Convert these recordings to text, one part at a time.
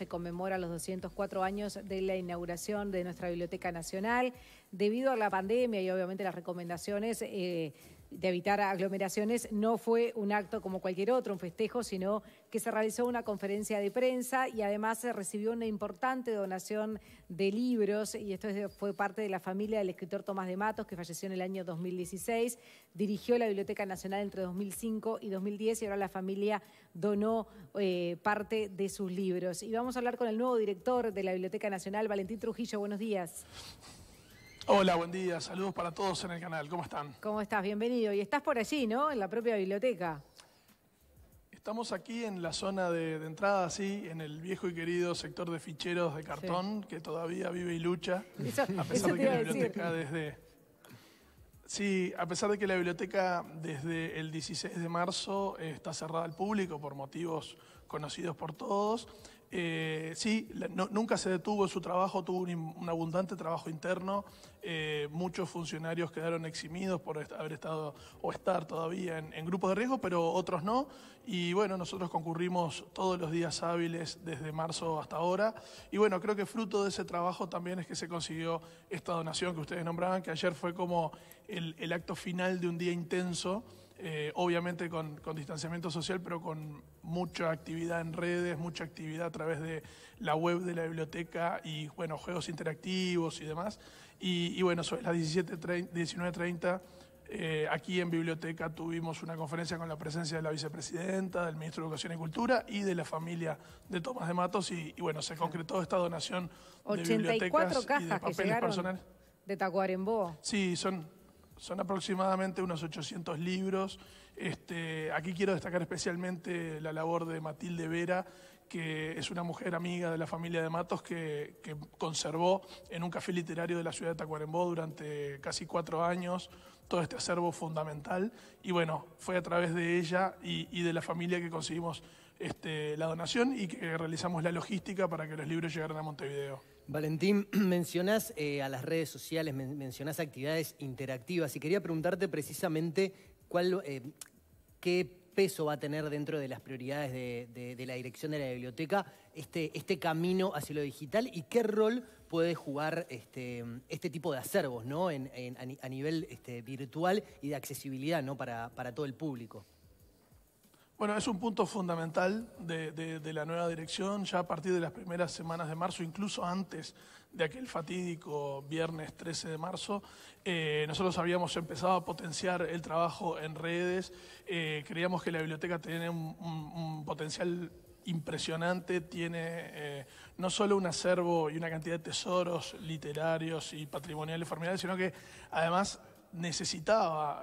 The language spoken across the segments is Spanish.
Se conmemora los 204 años de la inauguración de nuestra Biblioteca Nacional. Debido a la pandemia y obviamente las recomendaciones, eh, de evitar aglomeraciones, no fue un acto como cualquier otro, un festejo, sino que se realizó una conferencia de prensa y además se recibió una importante donación de libros, y esto fue parte de la familia del escritor Tomás de Matos, que falleció en el año 2016, dirigió la Biblioteca Nacional entre 2005 y 2010, y ahora la familia donó eh, parte de sus libros. Y vamos a hablar con el nuevo director de la Biblioteca Nacional, Valentín Trujillo. Buenos días. Hola, buen día. Saludos para todos en el canal. ¿Cómo están? ¿Cómo estás? Bienvenido. Y estás por allí, ¿no? En la propia biblioteca. Estamos aquí en la zona de, entrada, sí, en el viejo y querido sector de ficheros de cartón, que todavía vive y lucha, eso, a pesar de que la biblioteca desde... Sí, a pesar de que la biblioteca desde el 16 de marzo eh, está cerrada al público por motivos conocidos por todos, eh, sí, nunca se detuvo su trabajo, tuvo un, abundante trabajo interno. Eh, muchos funcionarios quedaron eximidos por haber estado o estar todavía en, en, grupos de riesgo, pero otros no. Y bueno, nosotros concurrimos todos los días hábiles desde marzo hasta ahora. Y bueno, creo que fruto de ese trabajo también es que se consiguió esta donación que ustedes nombraban, que ayer fue como el acto final de un día intenso eh, obviamente con, con, distanciamiento social, pero con mucha actividad en redes, mucha actividad a través de la web de la biblioteca y, bueno, juegos interactivos y demás. Y, bueno, sobre las 19.30 eh, aquí en biblioteca tuvimos una conferencia con la presencia de la vicepresidenta, del ministro de Educación y Cultura y de la familia de Tomás de Matos y, bueno, se concretó esta donación de bibliotecas y de papeles que personales. De Tacuarembó. Sí, son son aproximadamente unos 800 libros. Este, aquí quiero destacar especialmente la labor de Matilde Vera, que es una mujer amiga de la familia de Matos que, conservó en un café literario de la ciudad de Tacuarembó durante casi cuatro años todo este acervo fundamental. Y bueno, fue a través de ella y, de la familia que conseguimos este, la donación y que realizamos la logística para que los libros llegaran a Montevideo. Valentín, mencionás eh, a las redes sociales, mencionas mencionás actividades interactivas y quería preguntarte precisamente cuál, eh, qué peso va a tener dentro de las prioridades de, la dirección de la biblioteca este, este, camino hacia lo digital y qué rol puede jugar este, este tipo de acervos a nivel este, virtual y de accesibilidad para todo el público. Bueno, es un punto fundamental de, la nueva dirección. Ya a partir de las primeras semanas de marzo, incluso antes de aquel fatídico viernes 13 de marzo, eh, nosotros habíamos empezado a potenciar el trabajo en redes. Eh, creíamos que la biblioteca tiene un, potencial impresionante, tiene eh, no solo un acervo y una cantidad de tesoros literarios y patrimoniales formidables, sino que además necesitaba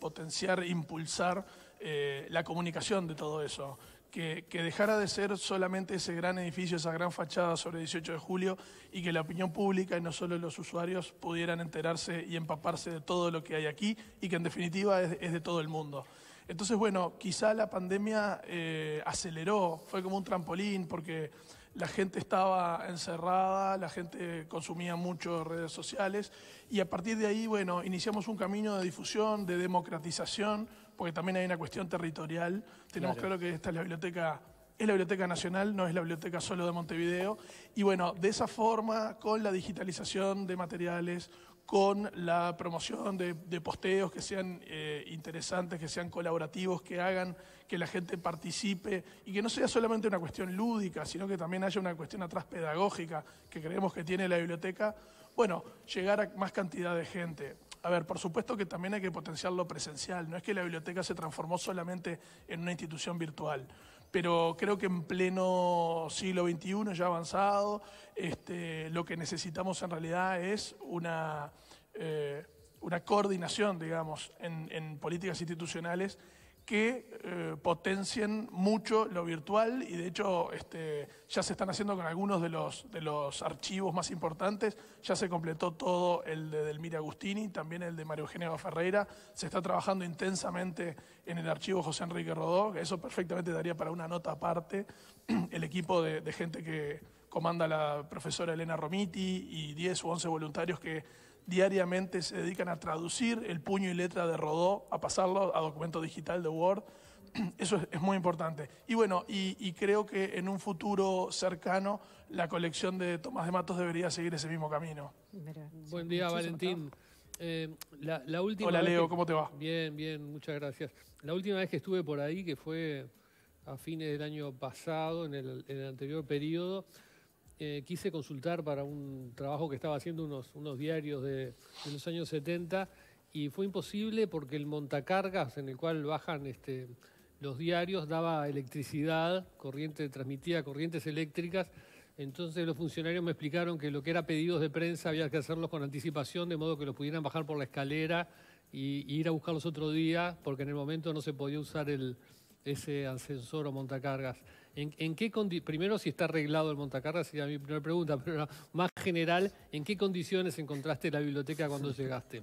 potenciar, impulsar eh, la comunicación de todo eso. Que, dejara de ser solamente ese gran edificio, esa gran fachada sobre 18 de julio y que la opinión pública y no solo los usuarios pudieran enterarse y empaparse de todo lo que hay aquí y que en definitiva es, de todo el mundo. Entonces, bueno, quizá la pandemia eh, aceleró, fue como un trampolín porque la gente estaba encerrada, la gente consumía mucho redes sociales y a partir de ahí, bueno, iniciamos un camino de difusión, de democratización porque también hay una cuestión territorial. Tenemos claro, que esta es la biblioteca es la Biblioteca Nacional, no es la Biblioteca solo de Montevideo. Y bueno, de esa forma, con la digitalización de materiales, con la promoción de, posteos que sean eh, interesantes, que sean colaborativos, que hagan que la gente participe y que no sea solamente una cuestión lúdica, sino que también haya una cuestión atrás pedagógica que creemos que tiene la biblioteca, bueno, llegar a más cantidad de gente. A ver, por supuesto que también hay que potenciar lo presencial. No es que la biblioteca se transformó solamente en una institución virtual, pero creo que en pleno siglo XXI ya avanzado, este, lo que necesitamos en realidad es una, eh, una coordinación, digamos, en políticas institucionales que eh, potencien mucho lo virtual y de hecho este, ya se están haciendo con algunos de los, de los archivos más importantes, ya se completó todo el de Delmire Agustini, también el de Mario Eugenia Ferreira, se está trabajando intensamente en el archivo José Enrique Rodó, que eso perfectamente daría para una nota aparte, el equipo de, de gente que comanda la profesora Elena Romiti y 10 u 11 voluntarios que diariamente se dedican a traducir el puño y letra de Rodó, a pasarlo a documento digital de Word. Eso es, muy importante. Y bueno, y, creo que en un futuro cercano la colección de Tomás de Matos debería seguir ese mismo camino. Buen día, Valentín. Eh, la, última Hola, Leo, ¿cómo te va? Bien, bien, muchas gracias. La última vez que estuve por ahí, que fue a fines del año pasado, en el, en el anterior periodo, eh, quise consultar para un trabajo que estaba haciendo unos, diarios de, los años 70 y fue imposible porque el montacargas en el cual bajan este, los diarios daba electricidad, corriente, transmitía corrientes eléctricas. Entonces los funcionarios me explicaron que lo que era pedidos de prensa había que hacerlos con anticipación, de modo que los pudieran bajar por la escalera e ir a buscarlos otro día, porque en el momento no se podía usar el, ese ascensor o montacargas? ¿En, qué primero, si está arreglado el montacargas, sería mi primera pregunta, pero más general, ¿en qué condiciones encontraste la biblioteca cuando llegaste?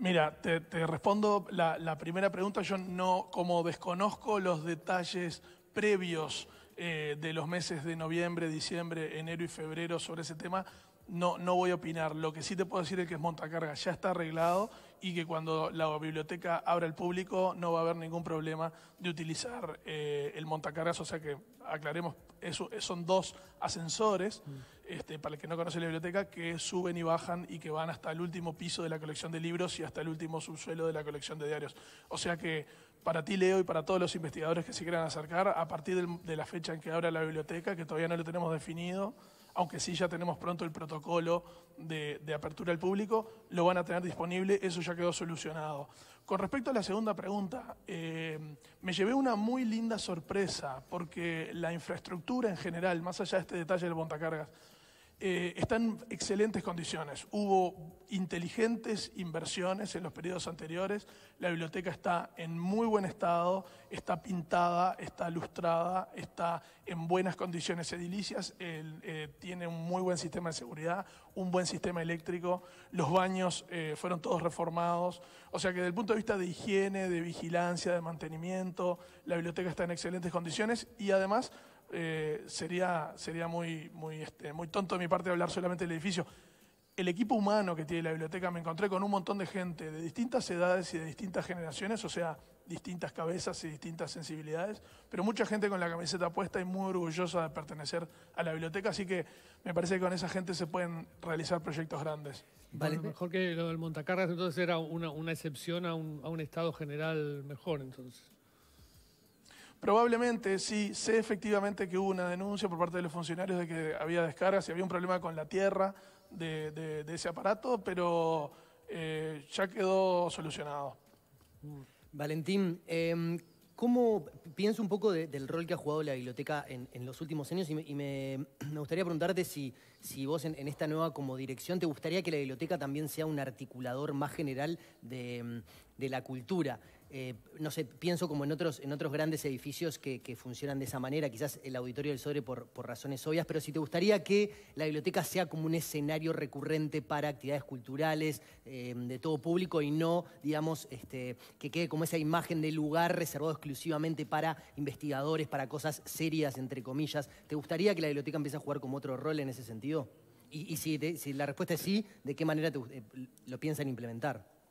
Mira, te, respondo la, primera pregunta. Yo no, como desconozco los detalles previos eh, de los meses de noviembre, diciembre, enero y febrero sobre ese tema, no, no voy a opinar. Lo que sí te puedo decir es que es montacargas ya está arreglado y que cuando la biblioteca abra al público no va a haber ningún problema de utilizar eh, el montacargas, o sea que aclaremos, eso, son dos ascensores, mm. este, para el que no conoce la biblioteca, que suben y bajan y que van hasta el último piso de la colección de libros y hasta el último subsuelo de la colección de diarios. O sea que para ti, Leo, y para todos los investigadores que se quieran acercar, a partir de la fecha en que abra la biblioteca, que todavía no lo tenemos definido, aunque sí ya tenemos pronto el protocolo de, apertura al público, lo van a tener disponible, eso ya quedó solucionado. Con respecto a la segunda pregunta, eh, me llevé una muy linda sorpresa, porque la infraestructura en general, más allá de este detalle del montacargas, eh, está en excelentes condiciones. Hubo inteligentes inversiones en los periodos anteriores. La biblioteca está en muy buen estado, está pintada, está lustrada, está en buenas condiciones edilicias, eh, tiene un muy buen sistema de seguridad, un buen sistema eléctrico, los baños eh, fueron todos reformados. O sea que desde el punto de vista de higiene, de vigilancia, de mantenimiento, la biblioteca está en excelentes condiciones y además eh, sería, sería muy, muy, este, muy tonto de mi parte hablar solamente del edificio. El equipo humano que tiene la biblioteca, me encontré con un montón de gente de distintas edades y de distintas generaciones, o sea, distintas cabezas y distintas sensibilidades, pero mucha gente con la camiseta puesta y muy orgullosa de pertenecer a la biblioteca, así que me parece que con esa gente se pueden realizar proyectos grandes. Vale. mejor que lo del montacargas entonces era una, excepción a un, a un estado general mejor entonces. Probablemente sí, sé efectivamente que hubo una denuncia por parte de los funcionarios de que había descargas y había un problema con la tierra de, ese aparato, pero eh, ya quedó solucionado. Valentín, em, ¿cómo pienso un poco del rol que ha jugado la biblioteca en, los últimos años? Y, me, gustaría preguntarte si, si vos en, esta nueva como dirección te gustaría que la biblioteca también sea un articulador más general de, de la cultura. Eh, no sé, pienso como en otros, en otros grandes edificios que, funcionan de esa manera, quizás el auditorio del sobre por, razones obvias, pero si te gustaría que la biblioteca sea como un escenario recurrente para actividades culturales eh, de todo público y no, digamos, este, que quede como esa imagen de lugar reservado exclusivamente para investigadores, para cosas serias, entre comillas, ¿te gustaría que la biblioteca empiece a jugar como otro rol en ese sentido? Y, si, la respuesta es sí, ¿de qué manera te, eh, lo piensan implementar?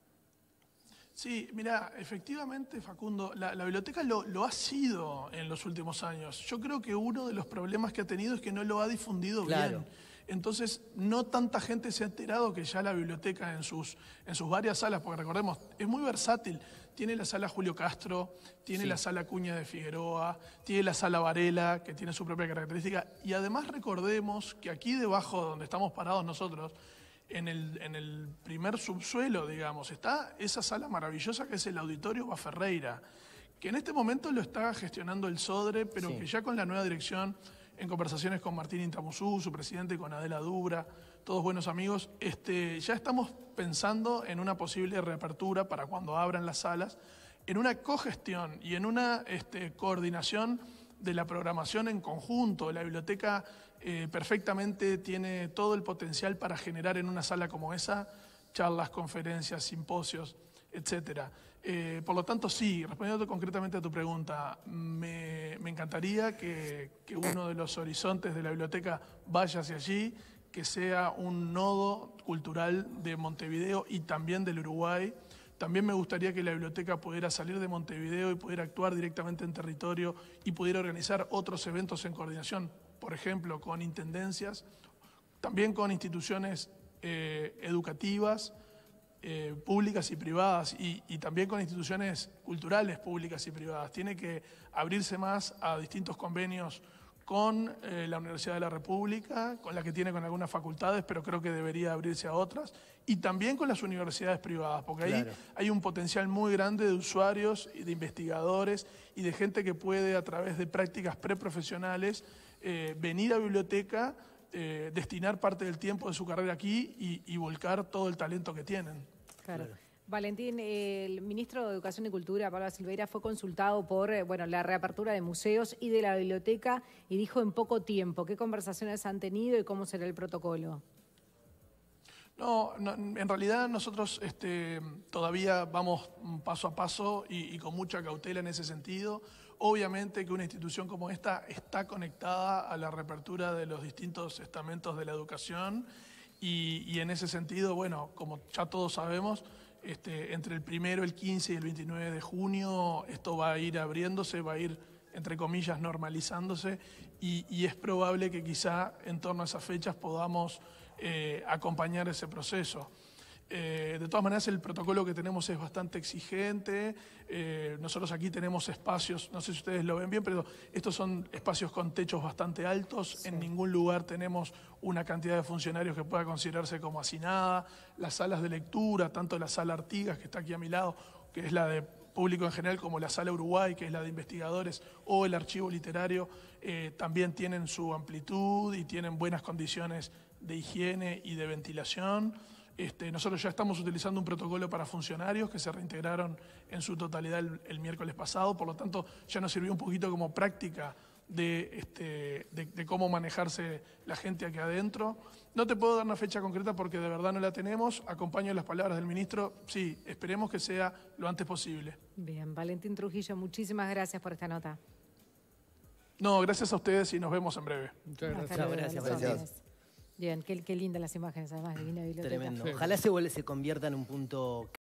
Sí, mira, efectivamente, Facundo, la, biblioteca lo, ha sido en los últimos años. Yo creo que uno de los problemas que ha tenido es que no lo ha difundido bien. Entonces, no tanta gente se ha enterado que ya la biblioteca en sus, en sus varias salas, porque recordemos, es muy versátil. Tiene la sala Julio Castro, tiene la sala Cuña de Figueroa, tiene la sala Varela, que tiene su propia característica. Y además recordemos que aquí debajo, donde estamos parados nosotros, en el, primer subsuelo, digamos, está esa sala maravillosa que es el Auditorio Baferreira, que en este momento lo está gestionando el Sodre, pero que ya con la nueva dirección, en conversaciones con Martín Intamusú, su presidente, con Adela Dubra, todos buenos amigos, este, ya estamos pensando en una posible reapertura para cuando abran las salas, en una cogestión y en una este, coordinación de la programación en conjunto. de La biblioteca eh, perfectamente tiene todo el potencial para generar en una sala como esa charlas, conferencias, simposios, etcétera. Eh, por lo tanto, sí, respondiendo concretamente a tu pregunta, me, encantaría que, que, uno de los horizontes de la biblioteca vaya hacia allí, que sea un nodo cultural de Montevideo y también del Uruguay. También me gustaría que la biblioteca pudiera salir de Montevideo y pudiera actuar directamente en territorio y pudiera organizar otros eventos en coordinación por ejemplo, con intendencias, también con instituciones eh, educativas, eh, públicas y privadas y, y, también con instituciones culturales públicas y privadas. Tiene que abrirse más a distintos convenios con eh, la Universidad de la República, con la que tiene con algunas facultades, pero creo que debería abrirse a otras, y también con las universidades privadas, porque ahí hay un potencial muy grande de usuarios y de investigadores y de gente que puede, a través de prácticas preprofesionales, eh, venir a biblioteca, eh, destinar parte del tiempo de su carrera aquí y, y volcar todo el talento que tienen. Claro. Valentín, el ministro de Educación y Cultura, Pablo Silveira, fue consultado por eh, la reapertura de museos y de la biblioteca y dijo en poco tiempo. ¿Qué conversaciones han tenido y cómo será el protocolo? No, en realidad nosotros este, todavía vamos paso a paso y, con mucha cautela en ese sentido. Obviamente que una institución como esta está conectada a la reapertura de los distintos estamentos de la educación y en ese sentido, bueno, como ya todos sabemos, este, entre el primero, el 15 y el 29 de junio esto va a ir abriéndose, va a ir, entre comillas, normalizándose y, es probable que quizá en torno a esas fechas podamos eh, acompañar ese proceso. Eh, de todas maneras, el protocolo que tenemos es bastante exigente. Eh, nosotros aquí tenemos espacios, no sé si ustedes lo ven bien, pero estos son espacios con techos bastante altos. En ningún lugar tenemos una cantidad de funcionarios que pueda considerarse como hacinada. Las salas de lectura, tanto la sala Artigas, que está aquí a mi lado, que es la de público en general, como la Sala Uruguay, que es la de investigadores, o el archivo literario, eh, también tienen su amplitud y tienen buenas condiciones de higiene y de ventilación. Este, nosotros ya estamos utilizando un protocolo para funcionarios que se reintegraron en su totalidad el, miércoles pasado, por lo tanto ya nos sirvió un poquito como práctica de, este, de, cómo manejarse la gente aquí adentro. No te puedo dar una fecha concreta porque de verdad no la tenemos. Acompaño las palabras del ministro. Sí, esperemos que sea lo antes posible. Bien, Valentín Trujillo, muchísimas gracias por esta nota. No, gracias a ustedes y nos vemos en breve. Muchas gracias. Bien, qué, qué lindas las imágenes, además, Divina Biblioteca. Tremendo. Ojalá se, se convierta en un punto